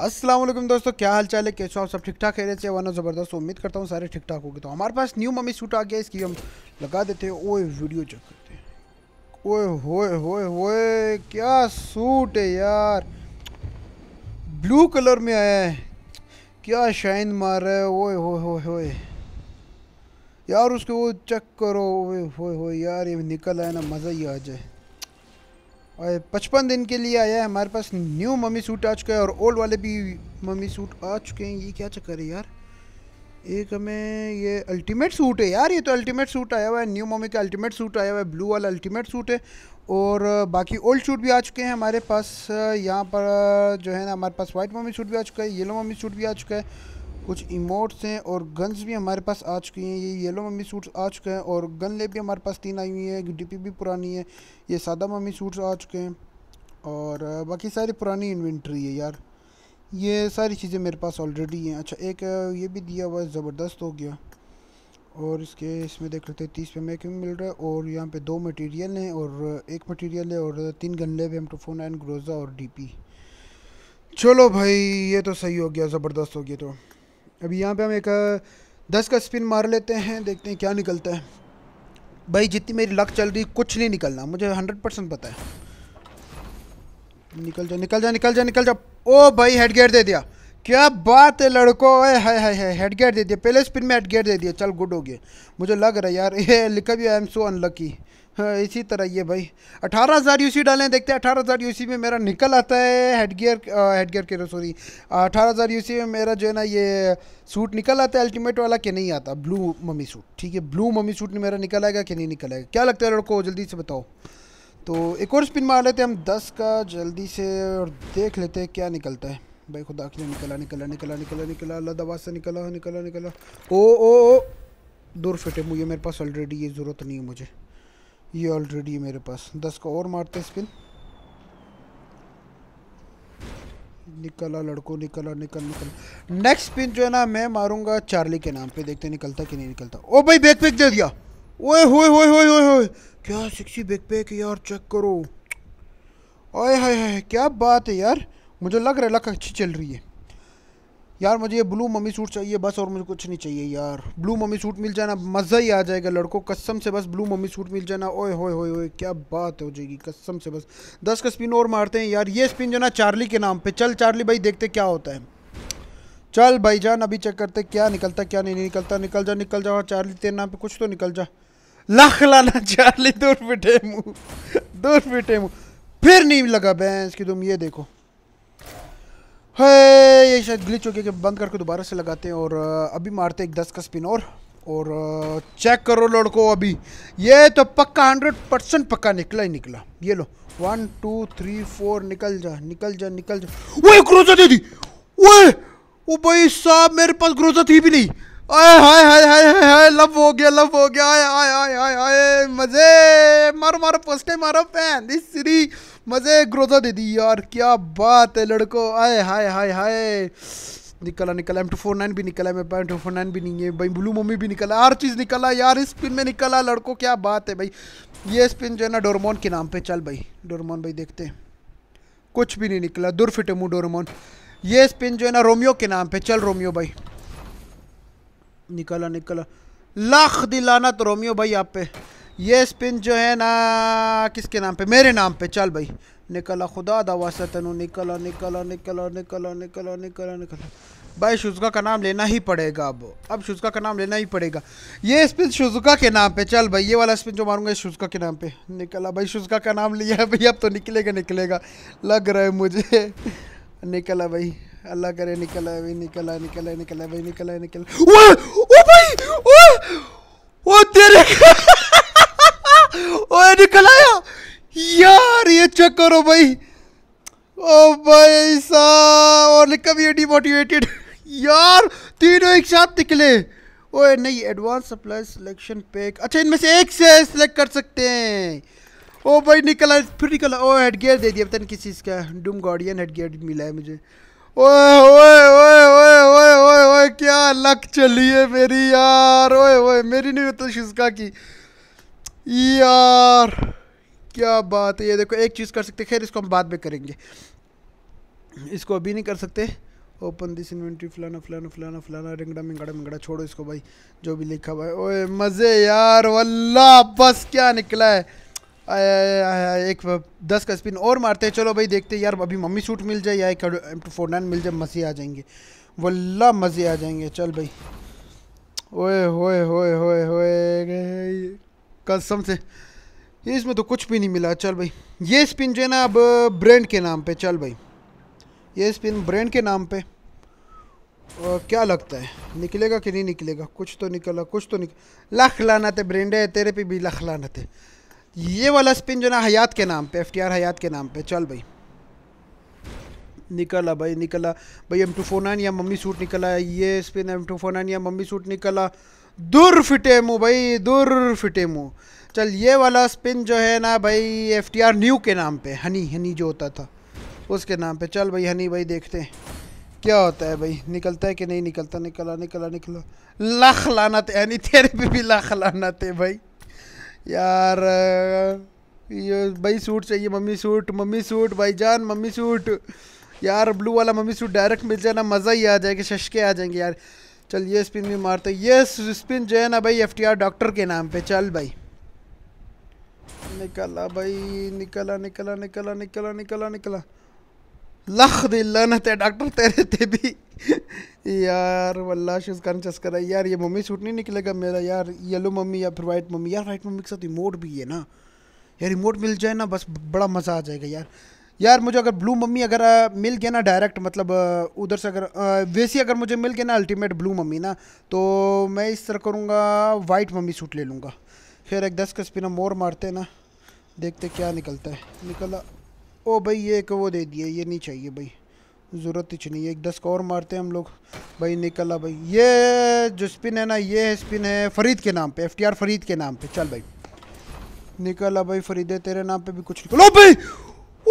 असलम दोस्तों क्या हाल चाल है कैसे आप सब ठीक ठाक है से वरना ज़बरदस्त उम्मीद करता हूँ सारे ठीक ठाक होगी तो हमारे पास न्यू मम्मी सूट आ गया इसकी हम लगा देते हैं ओए वीडियो चेक करते हैं ओए होए होए होए क्या सूट है यार ब्लू कलर में आया है क्या शाइन मार रहा है ओए होए होए होए यार उसके वो चेक करो ओए होए होए यार ये निकल आया ना मज़ा ही आ जाए और पचपन दिन के लिए आया है हमारे पास न्यू मम्मी सूट आ चुका है और ओल्ड वाले भी मम्मी सूट आ चुके हैं ये क्या चक्कर है यार एक हमें ये अल्टीमेट सूट है यार ये तो अल्टीमेट सूट आया हुआ है न्यू मम्मी का अल्टीमेट सूट आया हुआ है ब्लू वाला अल्टीमेट सूट है और बाकी ओल्ड सूट भी आ चुके हैं हमारे पास यहाँ पर जो है ना हमारे पास वाइट मम्मी सूट भी आ चुका है येलो मम्मी सूट भी आ चुका है कुछ इमोट्स हैं और गन्स भी हमारे पास आ चुकी हैं ये येलो मम्मी सूट्स आ चुके हैं और गन ले भी हमारे पास तीन आई हुई हैं डीपी भी पुरानी है ये सादा मम्मी सूट्स आ चुके हैं और बाकी सारी पुरानी इन्वेंट्री है यार ये सारी चीज़ें मेरे पास ऑलरेडी हैं अच्छा एक ये भी दिया हुआ ज़बरदस्त हो गया और इसके इसमें देख लेते हैं तीस पे मेकिंग मिल रहा है और यहाँ पे दो मटेरियल हैं और एक मटेरियल है और तीन गनले भी टू फोन एंड ग्रोज़ा और डीपी चलो भाई ये तो सही हो गया ज़बरदस्त हो गया तो अभी यहाँ पे हम एक दस का स्पिन मार लेते हैं देखते हैं क्या निकलता है भाई जितनी मेरी लक चल रही कुछ नहीं निकलना मुझे हंड्रेड परसेंट पता है निकल जा निकल जा निकल जा निकल जा ओ भाई हेड गेयर दे दिया क्या बात है लड़को है हाय हाय हाय हेड गेयर दे दिया पहले स्पिन में हेड गेयर दे दिया चल गुड हो गया मुझे लग रहा है यार ये लिखा भी आई एम सो अनलकी हाँ इसी तरह ये भाई अठारह हज़ार यू डालें देखते हैं अठारह हज़ार यू में मेरा निकल आता है हेड गियर हेड गियर के सॉरी अठारह हज़ार यू में मेरा जो है ना ये सूट निकल आता है अल्टीमेट वाला कि नहीं आता ब्लू मम्मी सूट ठीक है ब्लू मम्मी सूट में मेरा निकल आएगा कि नहीं निकल आएगा क्या लगता है लड़को जल्दी से बताओ तो एक और स्पिन मार लेते हैं हम दस का जल्दी से और देख लेते हैं क्या निकलता है भाई खुदा के निकला निकला निकला निकला निकला अल्लाह दबा से निकला निकला निकला ओ ओ ओ दूर फिटे मुझे मेरे पास ऑलरेडी ये ज़रूरत नहीं है मुझे ये ऑलरेडी मेरे पास दस को और मारते स्पिन निकला लड़को निकला निकल निकल नेक्स्ट स्पिन जो है ना मैं मारूंगा चार्ली के नाम पे देखते निकलता कि नहीं निकलता ओ भाई बैक पैक दे दिया ओए होए होए होए होए होए क्या सिक्सी बैक पैक यार चेक करो ओए हाय हाय क्या बात है यार मुझे लग रहा है लक अच्छी चल रही है यार मुझे ये ब्लू मम्मी सूट चाहिए बस और मुझे कुछ नहीं चाहिए यार ब्लू मम्मी सूट मिल जाना मज़ा ही आ जाएगा लड़कों कसम से बस ब्लू मम्मी सूट मिल जाना ओए होए होए होए क्या बात हो जाएगी कसम से बस दस का स्पिन और मारते हैं यार ये स्पिन जो ना चार्ली के नाम पे चल चार्ली भाई देखते क्या होता है चल भाई जान अभी चेक करते क्या निकलता क्या नहीं निकलता निकल जा निकल जा चार्ली तेरे नाम पर कुछ तो निकल जा लाख लाना चार्ली दूर बिठे मुँह दूर बिठे मुँह फिर नहीं लगा बैंस की तुम ये देखो है ये शायद ग्लिच हो गया कि बंद करके दोबारा से लगाते हैं और अभी मारते हैं एक दस का स्पिन और और चेक करो लड़को अभी ये तो पक्का हंड्रेड परसेंट पक्का निकला ही निकला ये लो वन टू थ्री फोर निकल जा निकल जा निकल जा वो क्रोजा दे दी वो भाई साहब मेरे पास क्रोजा थी भी नहीं हाय हाय हाय हाय हाय हाय लव हो गया लव हो गया आए आए आए आए आए मज़े मारो मारो पोस्टे मारो पैन दिस सीरी मज़े ग्रोथा दे दी यार क्या बात है लड़को आए हाय हाय हाय निकला निकला एम टू फोर नाइन भी निकला है एम टू फोर नाइन भी नहीं है भाई ब्लू मम्मी भी निकला हर चीज़ निकला यार इस पिन में निकला लड़को क्या बात है भाई ये स्पिन जो है ना डोरमोन के नाम पे चल भाई डोरमोन भाई देखते हैं कुछ भी नहीं निकला दुर फिटे मुँह डोरमोन ये स्पिन जो है ना रोमियो के नाम पे चल रोमियो भाई निकला निकला लाख दिलाना तो रोमियो भाई आप पे ये स्पिन जो है ना किसके नाम पे मेरे नाम पे चल भाई निकला खुदा दवा सतनु निकला निकला निकला निकला निकला निकला निकला भाई शुजुका का नाम लेना ही पड़ेगा अब अब शुजुका का नाम लेना ही पड़ेगा ये स्पिन शुजुका के नाम पे चल भाई ये वाला स्पिन जो मारूंगा शुजुका के नाम पे निकला भाई शुजुका का नाम लिया है भाई अब तो निकलेगा निकलेगा लग रहा है मुझे निकला भाई अल्लाह करे निकल आए भाई निकल निकल आए आए निकल आए भाई निकल आए निकल ओ ओ भाई ओ ओ तेरे ओए आया यार ये चेक करो भाई ओ भाई साहब और निकल भी डिमोटिवेटेड यार तीनों एक साथ निकले ओए नहीं एडवांस सप्लाई सिलेक्शन पैक अच्छा इनमें से एक से सिलेक्ट कर सकते हैं ओ भाई निकला फिर निकला ओ हेड गियर दे दिया पता नहीं किस चीज़ का डूम गार्डियन हेड गियर मिला है मुझे ओए ओए ओए ओए ओए ओए ओए क्या लक चली है मेरी यार ओए ओए मेरी नहीं तो शिजका की यार क्या बात है ये देखो एक चीज़ कर सकते खैर इसको हम बाद में करेंगे इसको अभी नहीं कर सकते ओपन दिस इन्वेंट्री फलाना फलाना फलाना फलाना रिंगड़ा मिंगड़ा मिंगड़ा छोड़ो इसको भाई जो भी लिखा हुआ है ओए मज़े यार वल्ला बस क्या निकला है एक दस का स्पिन और मारते हैं चलो भाई देखते हैं यार अभी मम्मी सूट मिल जाए या एक एम टू फोर नाइन मिल जाए मज़े आ जाएंगे वल्ला मज़े आ जाएंगे चल भाई ओए होए होए होए होए कसम से ये इसमें तो कुछ भी नहीं मिला चल भाई ये स्पिन जो है ना अब ब्रांड के नाम पे चल भाई ये स्पिन ब्रांड के नाम पे और क्या लगता है निकलेगा कि नहीं निकलेगा कुछ तो निकला कुछ तो निकल लख लाना थे ब्रांड है तेरे पे भी लख लाना थे ये वाला स्पिन जो ना हयात के नाम पे एफ हयात के नाम पे चल भाई निकला भाई निकला भाई एम टू फोर नाइन या मम्मी सूट निकला ये spin M two four nine या मम्मी सूट निकला दूर फिटे मुँह भाई दूर फिटे मुँह चल ये वाला स्पिन जो है ना भाई एफ टी आर न्यू के नाम पे हनी हनी जो होता था उसके नाम पे चल भाई हनी भाई देखते हैं क्या होता है भाई निकलता है कि नहीं निकलता निकला निकला निकला लाना थे हनी तेरे पे भी लख लाना थे भाई यार ये भाई सूट चाहिए मम्मी सूट मम्मी सूट जान मम्मी सूट यार ब्लू वाला मम्मी सूट डायरेक्ट मिल जाए ना मज़ा ही आ जाएगा शशके आ जाएंगे यार चल ये स्पिन भी मारते ये स्पिन जो है ना भाई एफटीआर डॉक्टर के नाम पे चल भाई निकला भाई निकला निकला निकला निकला निकला निकला लख दी लनत है डॉक्टर तेरे ते भी यार वल्ला शूज़ कर चस है यार ये मम्मी सूट नहीं निकलेगा मेरा यार येलो मम्मी या फिर वाइट मम्मी यार वाइट मम्मी के साथ रिमोट भी है ना यार रिमोट मिल जाए ना बस बड़ा मज़ा आ जाएगा यार यार मुझे अगर ब्लू मम्मी अगर आ, मिल गया ना डायरेक्ट मतलब उधर से अगर वैसी अगर मुझे मिल गया ना अल्टीमेट ब्लू मम्मी ना तो मैं इस तरह करूँगा वाइट मम्मी सूट ले लूँगा फिर एक दस का स्पिनर मोर मारते ना देखते क्या निकलता है निकला ओ भाई ये एक वो दे दिया ये नहीं चाहिए भाई ज़रूरत ही नहीं है एक दस और मारते हैं हम लोग भाई निकला भाई ये जो स्पिन है ना ये स्पिन है फरीद के नाम पे एफटीआर फरीद के नाम पे चल भाई निकला भाई फरीदे तेरे नाम पे भी कुछ निकलो भाई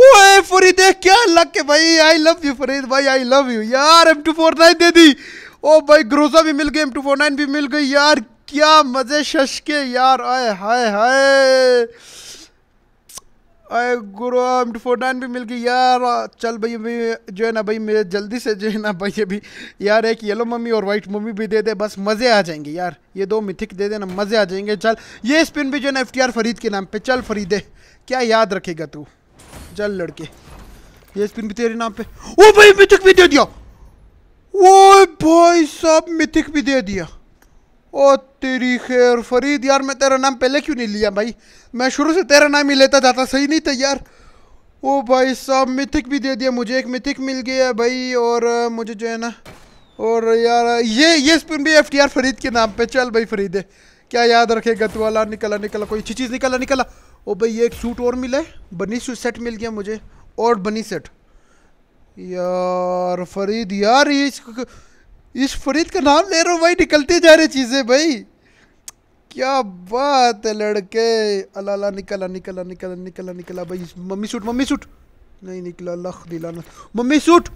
ओए फरीदे क्या लग के भाई आई लव यू फरीद भाई आई लव यू यार एम टू फोर नाइन दे दी ओ भाई ग्रोजा भी मिल गई एम टू फोर नाइन भी मिल गई यार क्या मज़े शश के यार आए हाय हाय अरे गुरु नाइन भी मिल गई यार चल भाई अभी जो है ना भाई मेरे जल्दी से जो है ना भाई अभी यार एक येलो मम्मी और वाइट मम्मी भी दे दे बस मज़े आ जाएंगे यार ये दो मिथिक दे देना मज़े आ जाएंगे चल ये स्पिन भी जो है ना एफ फरीद के नाम पे चल फरीदे क्या याद रखेगा तू चल लड़के ये स्पिन भी तेरे नाम पे ओ भाई मिथिक भी दे दिया ओ भाई साहब मिथिक भी दे दिया ओ तेरी खैर फरीद यार मैं तेरा नाम पहले क्यों नहीं लिया भाई मैं शुरू से तेरा नाम ही लेता जाता सही नहीं था यार ओ भाई साहब मिथिक भी दे दिया मुझे एक मिथिक मिल गया भाई और मुझे जो है ना और यार ये ये स्पिन भी एफ टी आर फरीद के नाम पे चल भाई फरीदे क्या याद रखेगा गत वाला निकला निकला कोई अच्छी चीज़ निकला निकला ओ भाई ये एक सूट और मिला है बनी सेट मिल गया मुझे और बनी सेट यार फरीद यार ये इस फरीद का नाम ले रहा हो भाई निकलते जा रहे चीज़ें भाई क्या बात है लड़के अल्लाह निकला निकला निकला निकला निकला भाई मम्मी सूट मम्मी सूट नहीं निकला लख दिलाना मम्मी सूट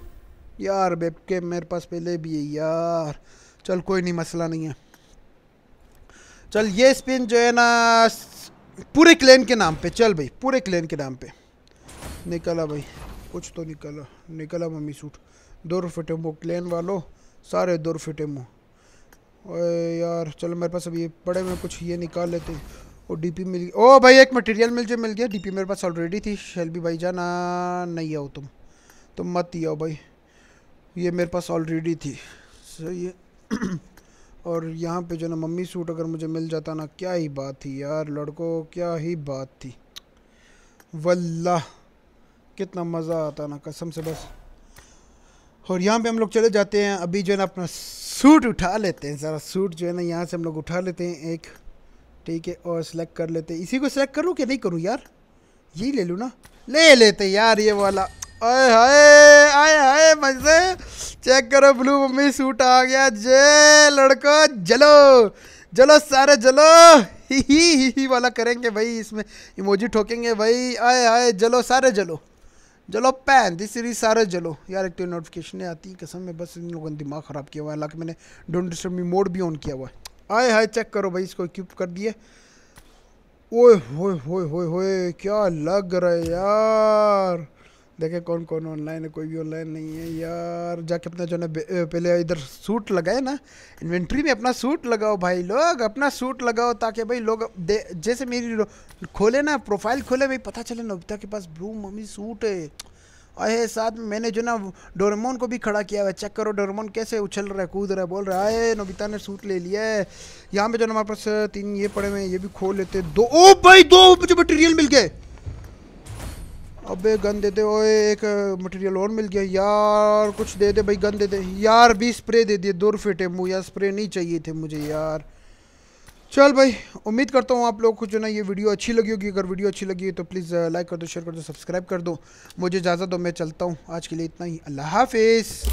यार बेब के मेरे पास पहले भी है यार चल कोई नहीं मसला नहीं है चल ये स्पिन जो है ना पूरे क्लेन के नाम पे चल भाई पूरे क्लेन के नाम पे निकला भाई कुछ तो निकला निकला मम्मी सूट दो रुपये टेम्पो क्लेन वालों सारे दूर फिटे मुँह ओए यार चलो मेरे पास अभी पड़े में कुछ ये निकाल लेते हैं और डीपी मिल गई ओ भाई एक मटेरियल मिल जाए मिल गया डीपी मेरे पास ऑलरेडी थी भी भाई जाना नहीं आओ तुम तुम तो मत ही आओ भाई ये मेरे पास ऑलरेडी थी सही है और यहाँ पे जो ना मम्मी सूट अगर मुझे मिल जाता ना क्या ही बात थी यार लड़कों क्या ही बात थी वल्ला कितना मज़ा आता ना कसम से बस और यहाँ पे हम लोग चले जाते हैं अभी जो है ना अपना सूट उठा लेते हैं ज़रा सूट जो है ना यहाँ से हम लोग उठा लेते हैं एक ठीक है और सिलेक्ट कर लेते हैं इसी को सिलेक्ट करूँ कि नहीं करूँ यार यही ले लूँ ना ले लेते यार ये वाला अरे हाय आए हाय मजे चेक करो ब्लू मम्मी सूट आ गया जे लड़को जलो जलो सारे जलो ही ही, ही वाला करेंगे भाई इसमें इमोजी ठोकेंगे भाई आए आए जलो सारे जलो चलो पैन दिस सीरीज सारे चलो यार एक तो नोटिफिकेशन आती है कसम में बस इन लोगों ने दिमाग ख़राब किया हुआ है हालांकि मैंने डोंट डिस्टर्ब मी मोड भी ऑन किया हुआ है आए हाय चेक करो भाई इसको इक्विप कर दिए ओए होए होए होए होए क्या लग रहा है यार देखे कौन कौन ऑनलाइन है कोई भी ऑनलाइन नहीं है यार जाके अपना जो ना पहले इधर सूट लगाए ना इन्वेंट्री में अपना सूट लगाओ भाई लोग अपना सूट लगाओ ताकि भाई लोग जैसे मेरी खोले ना प्रोफाइल खोले भाई पता चले नविता के पास ब्लू मम्मी सूट है अरे साथ में मैंने जो ना डोरेमोन को भी खड़ा किया हुआ चेक करो डोरेमोन कैसे उछल रहा है कूद रहा है बोल रहा है नोबिता ने सूट ले लिया है यहाँ पे जो ना हमारे पास तीन ये पड़े हुए हैं ये भी खोल लेते दो ओ भाई दो मुझे मटेरियल मिल गए अबे गन दे दे ओए एक मटेरियल और मिल गया यार कुछ दे दे भाई गन दे दे यार भी स्प्रे दे दिए दूर फिटे मुँह यार स्प्रे नहीं चाहिए थे मुझे यार चल भाई उम्मीद करता हूँ आप लोग को जो ना ये वीडियो अच्छी लगी होगी अगर वीडियो अच्छी लगी तो प्लीज़ लाइक कर दो शेयर कर दो सब्सक्राइब कर दो मुझे इजाज़त दो मैं चलता हूँ आज के लिए इतना ही अल्लाह हाफिज़